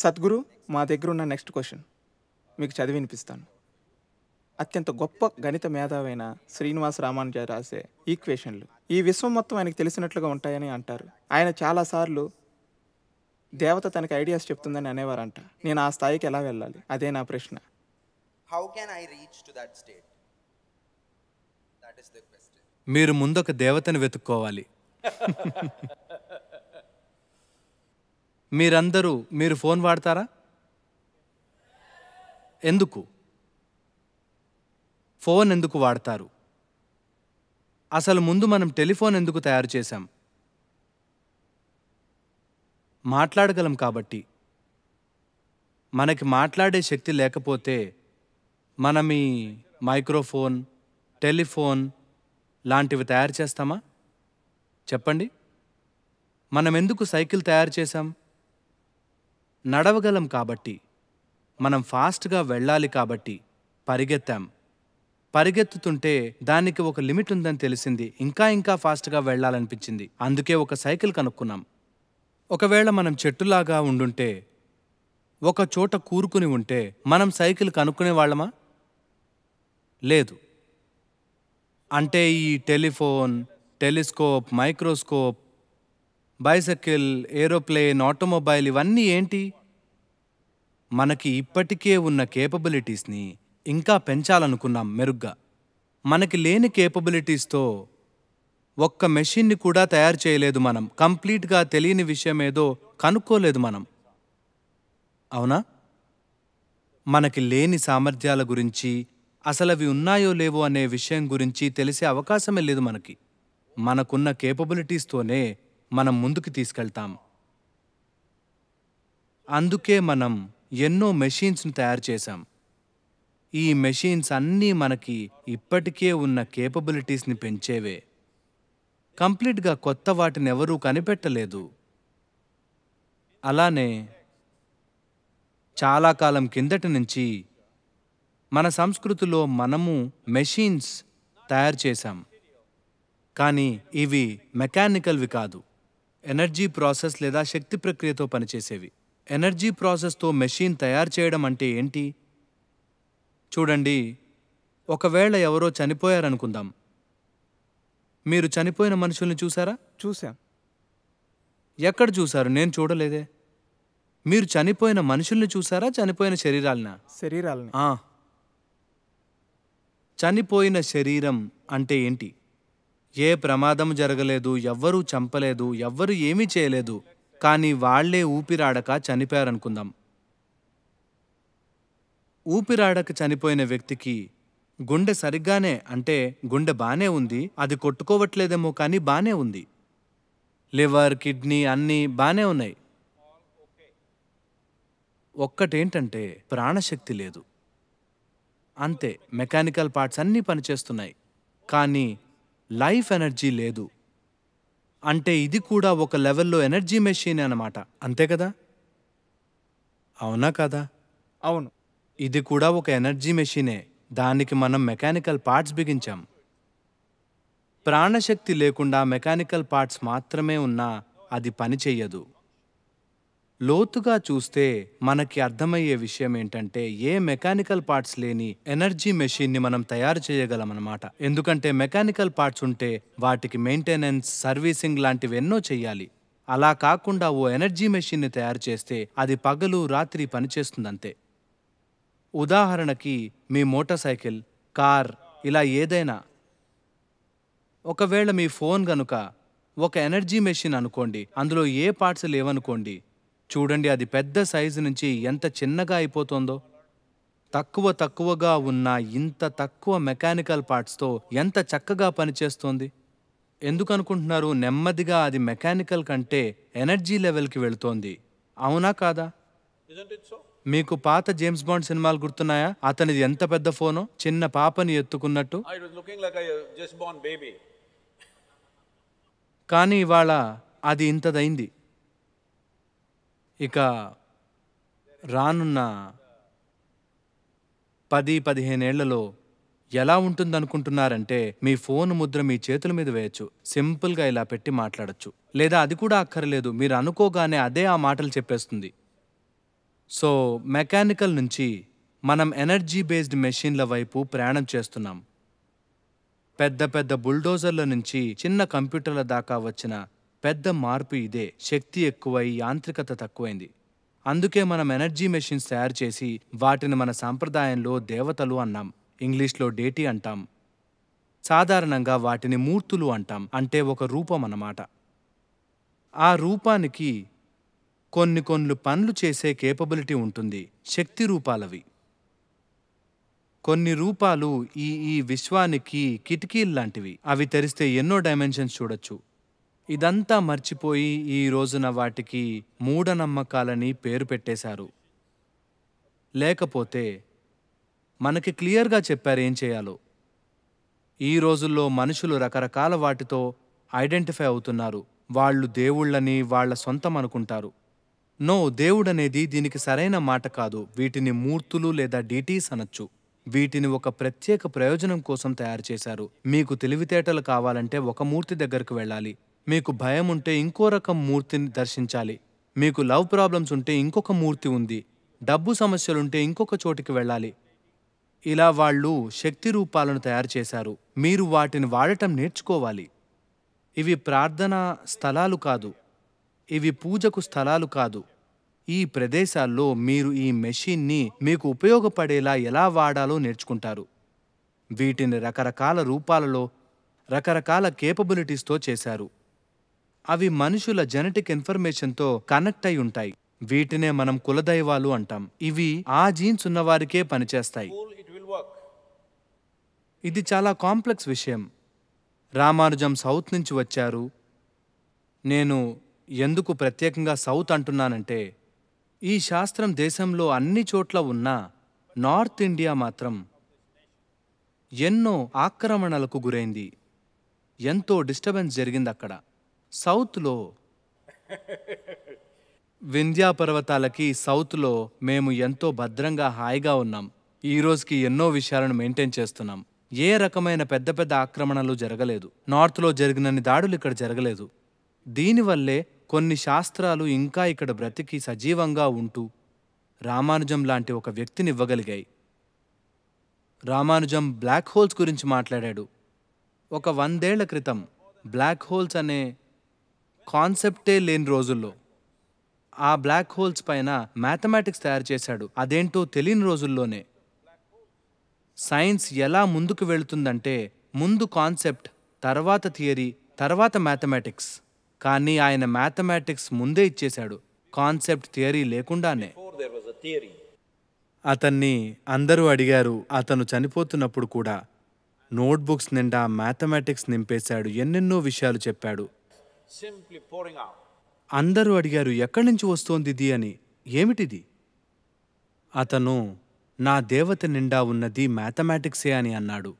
సద్గురు మా దగ్గర ఉన్న నెక్స్ట్ క్వశ్చన్ మీకు చదివి వినిపిస్తాను అత్యంత గొప్ప గణిత మేధావైన శ్రీనివాస్ రామానుజ రాసే ఈక్వేషన్లు ఈ విశ్వం మొత్తం ఆయనకు తెలిసినట్లుగా ఉంటాయని అంటారు ఆయన చాలాసార్లు దేవత తనకి ఐడియాస్ చెప్తుందని అనేవారంట నేను ఆ స్థాయికి ఎలా వెళ్ళాలి అదే నా ప్రశ్న how can I reach to that state that is the question మీరు ముందొక దేవతను వెతుక్కోవాలి మీరందరూ మీరు ఫోన్ వాడతారా ఎందుకు ఫోన్ ఎందుకు వాడతారు అసలు ముందు మనం టెలిఫోన్ ఎందుకు తయారు చేశాం మాట్లాడగలం కాబట్టి మనకి మాట్లాడే శక్తి లేకపోతే మనం ఈ మైక్రోఫోన్ టెలిఫోన్ లాంటివి తయారు చేస్తామా చెప్పండి మనం ఎందుకు సైకిల్ తయారు చేశాం నడవగలం కాబట్టి మనం ఫాస్ట్గా వెళ్ళాలి కాబట్టి పరిగెత్తాం పరిగెత్తుతుంటే దానికి ఒక లిమిట్ ఉందని తెలిసింది ఇంకా ఇంకా ఫాస్ట్గా వెళ్ళాలనిపించింది అందుకే ఒక సైకిల్ కనుక్కున్నాం ఒకవేళ మనం చెట్టులాగా ఉండుంటే ఒక చోట కూరుకుని ఉంటే మనం సైకిల్ కనుక్కునే వాళ్ళమా లేదు అంటే ఈ telephone telescope microscope bicycle aeroplane automobile ఇవన్నీ ఏంటి మనకి ఇప్పటికే ఉన్న కేపబిలిటీస్ని ఇంకా పెంచాలనుకున్నాం మెరుగ్గా మనకి లేని కేపబిలిటీస్తో ఒక్క మెషిన్ని కూడా తయారు చేయలేదు మనం కంప్లీట్గా తెలియని విషయం ఏదో కనుక్కోలేదు మనం అవునా మనకి లేని సామర్థ్యాల గురించి అసలు అవి ఉన్నాయో లేవో అనే విషయం గురించి తెలిసే అవకాశమే లేదు మనకి మనకున్న కేపబిలిటీస్తోనే మనం ముందుకు తీసుకెళ్తాం అందుకే మనం ఎన్నో మెషీన్స్ను తయారు చేశాం ఈ మెషీన్స్ అన్నీ మనకి ఇప్పటికే ఉన్న కేపబిలిటీస్ని పెంచేవే కంప్లీట్గా కొత్త వాటిని ఎవరూ కనిపెట్టలేదు అలానే చాలా కాలం కిందటి నుంచి మన సంస్కృతిలో మనము మెషీన్స్ తయారు చేశాం కానీ ఇవి మెకానికల్వి కాదు ఎనర్జీ ప్రాసెస్ లేదా శక్తి ప్రక్రియతో పనిచేసేవి ఎనర్జీ ప్రాసెస్తో మెషిన్ తయారు చేయడం అంటే ఏంటి చూడండి ఒకవేళ ఎవరో చనిపోయారనుకుందాం మీరు చనిపోయిన మనుషుల్ని చూసారా చూశాం ఎక్కడ చూశారు నేను చూడలేదే మీరు చనిపోయిన మనుషుల్ని చూసారా చనిపోయిన శరీరాలనా శరీరాలని చనిపోయిన శరీరం అంటే ఏంటి ఏ ప్రమాదం జరగలేదు ఎవ్వరూ చంపలేదు ఎవ్వరూ ఏమీ చేయలేదు కానీ వాళ్లే ఊపిరాడక చనిపోయారనుకుందాం ఊపిరాడక చనిపోయిన వ్యక్తికి గుండె సరిగ్గానే అంటే గుండె బానే ఉంది అది కొట్టుకోవట్లేదేమో కానీ బానే ఉంది లివర్ కిడ్నీ అన్నీ బానే ఉన్నాయి ఒక్కటేంటంటే ప్రాణశక్తి లేదు అంతే మెకానికల్ పార్ట్స్ అన్నీ పనిచేస్తున్నాయి కానీ లైఫ్ ఎనర్జీ లేదు అంటే ఇది కూడా ఒక లెవెల్లో ఎనర్జీ మెషిన్ అనమాట అంతే కదా అవునా కదా అవును ఇది కూడా ఒక ఎనర్జీ మెషినే దానికి మనం మెకానికల్ పార్ట్స్ బిగించాం ప్రాణశక్తి లేకుండా మెకానికల్ పార్ట్స్ మాత్రమే ఉన్నా అది పనిచేయదు లోతుగా చూస్తే మనకి అర్థమయ్యే విషయం ఏంటంటే ఏ మెకానికల్ పార్ట్స్ లేని ఎనర్జీ మెషిన్ని మనం తయారు చేయగలం అనమాట ఎందుకంటే మెకానికల్ పార్ట్స్ ఉంటే వాటికి మెయింటెనెన్స్ సర్వీసింగ్ లాంటివి ఎన్నో చెయ్యాలి అలా కాకుండా ఓ ఎనర్జీ మెషిన్ని తయారు చేస్తే అది పగలు రాత్రి పనిచేస్తుందంతే ఉదాహరణకి మీ మోటార్ సైకిల్ కార్ ఇలా ఏదైనా ఒకవేళ మీ ఫోన్ గనుక ఒక ఎనర్జీ మెషిన్ అనుకోండి అందులో ఏ పార్ట్స్ లేవనుకోండి చూడండి అది పెద్ద సైజు నుంచి ఎంత చిన్నగా అయిపోతుందో తక్కువ తక్కువగా ఉన్న ఇంత తక్కువ మెకానికల్ పార్ట్స్తో ఎంత చక్కగా పనిచేస్తోంది ఎందుకనుకుంటున్నారు నెమ్మదిగా అది మెకానికల్ కంటే ఎనర్జీ లెవెల్కి వెళుతోంది అవునా కాదా మీకు పాత జేమ్స్ బాండ్ సినిమాలు గుర్తున్నాయా అతనిది ఎంత పెద్ద ఫోను చిన్న పాపని ఎత్తుకున్నట్టు కానీ ఇవాళ అది ఇంతదైంది ఇక రానున్న పది పదిహేనేళ్లలో ఎలా ఉంటుందనుకుంటున్నారంటే మీ ఫోన్ ముద్ర మీ చేతుల మీద వేయచ్చు సింపుల్గా ఇలా పెట్టి మాట్లాడచ్చు లేదా అది కూడా అక్కర్లేదు మీరు అనుకోగానే అదే ఆ మాటలు చెప్పేస్తుంది సో మెకానికల్ నుంచి మనం ఎనర్జీ బేస్డ్ మెషిన్ల వైపు ప్రయాణం చేస్తున్నాం పెద్ద పెద్ద బుల్డోజర్ల నుంచి చిన్న కంప్యూటర్ల దాకా వచ్చిన పెద్ద మార్పు ఇదే శక్తి ఎక్కువై యాంత్రికత తక్కువైంది అందుకే మనం ఎనర్జీ మెషిన్స్ తయారు చేసి వాటిని మన సాంప్రదాయంలో దేవతలు అన్నాం ఇంగ్లీష్లో డేటీ అంటాం సాధారణంగా వాటిని మూర్తులు అంటాం అంటే ఒక రూపం అన్నమాట ఆ రూపానికి కొన్ని కొన్ని పనులు చేసే కేపబిలిటీ ఉంటుంది శక్తి రూపాలవి కొన్ని రూపాలు ఈ ఈ విశ్వానికి కిటికీల్లాంటివి అవి తెరిస్తే ఎన్నో డైమెన్షన్స్ చూడొచ్చు ఇదంతా మర్చిపోయి ఈ రోజున వాటికి మూఢనమ్మకాలని పేరు పెట్టేశారు లేకపోతే మనకి క్లియర్గా చెప్పారు ఏం చేయాలో ఈ రోజుల్లో మనుషులు రకరకాల వాటితో ఐడెంటిఫై అవుతున్నారు వాళ్ళు దేవుళ్ళని వాళ్ళ సొంతం అనుకుంటారు నో దేవుడనేది దీనికి సరైన మాట కాదు వీటిని మూర్తులు లేదా డీటీస్ అనొచ్చు వీటిని ఒక ప్రత్యేక ప్రయోజనం కోసం తయారు చేశారు మీకు తెలివితేటలు కావాలంటే ఒక మూర్తి దగ్గరకు వెళ్ళాలి మీకు భయం ఉంటే ఇంకో రకం మూర్తిని దర్శించాలి మీకు లవ్ ప్రాబ్లమ్స్ ఉంటే ఇంకొక మూర్తి ఉంది డబ్బు సమస్యలుంటే ఇంకొక చోటికి వెళ్ళాలి ఇలా వాళ్ళు శక్తి రూపాలను తయారు చేశారు మీరు వాటిని వాడటం నేర్చుకోవాలి ఇవి ప్రార్థనా స్థలాలు కాదు ఇవి పూజకు స్థలాలు కాదు ఈ ప్రదేశాల్లో మీరు ఈ మెషిన్ని మీకు ఉపయోగపడేలా ఎలా వాడాలో నేర్చుకుంటారు వీటిని రకరకాల రూపాలలో రకరకాల కేపబిలిటీస్తో చేశారు అవి మనుషుల జెనెటిక్ ఇన్ఫర్మేషన్తో కనెక్ట్ అయి ఉంటాయి వీటినే మనం కులదైవాలు అంటాం ఇవి ఆ జీన్స్ ఉన్నవారికే పనిచేస్తాయి ఇది చాలా కాంప్లెక్స్ విషయం రామానుజం సౌత్ నుంచి వచ్చారు నేను ఎందుకు ప్రత్యేకంగా సౌత్ అంటున్నానంటే ఈ శాస్త్రం దేశంలో అన్ని చోట్ల ఉన్నా నార్త్ ఇండియా మాత్రం ఎన్నో ఆక్రమణలకు గురైంది ఎంతో డిస్టర్బెన్స్ జరిగింది అక్కడ సౌత్లో వింధ్యా పర్వతాలకి సౌత్లో మేము ఎంతో భద్రంగా హాయిగా ఉన్నాం ఈ రోజుకి ఎన్నో విషయాలను మెయింటైన్ చేస్తున్నాం ఏ రకమైన పెద్ద పెద్ద ఆక్రమణలు జరగలేదు నార్త్లో జరిగినన్ని దాడులు ఇక్కడ జరగలేదు దీనివల్లే కొన్ని శాస్త్రాలు ఇంకా ఇక్కడ బ్రతికి సజీవంగా ఉంటూ రామానుజం లాంటి ఒక వ్యక్తిని ఇవ్వగలిగాయి రామానుజం బ్లాక్ హోల్స్ గురించి మాట్లాడాడు ఒక వందేళ్ల క్రితం బ్లాక్ హోల్స్ అనే కాన్సెప్టే లేని రోజుల్లో ఆ బ్లాక్ హోల్స్ పైన మ్యాథమెటిక్స్ తయారు చేశాడు అదేంటో తెలియని రోజుల్లోనే సైన్స్ ఎలా ముందుకు వెళుతుందంటే ముందు కాన్సెప్ట్ తర్వాత థియరీ తర్వాత మ్యాథమెటిక్స్ కానీ ఆయన మ్యాథమెటిక్స్ ముందే ఇచ్చేశాడు కాన్సెప్ట్ థియరీ లేకుండానే అతన్ని అందరూ అడిగారు అతను చనిపోతున్నప్పుడు కూడా నోట్బుక్స్ నిండా మ్యాథమెటిక్స్ నింపేశాడు ఎన్నెన్నో విషయాలు చెప్పాడు అందరూ అడిగారు ఎక్కడి నుంచి ఇది అని ఏమిటిది అతను నా దేవత నిండా ఉన్నది మ్యాథమెటిక్సే అని అన్నాడు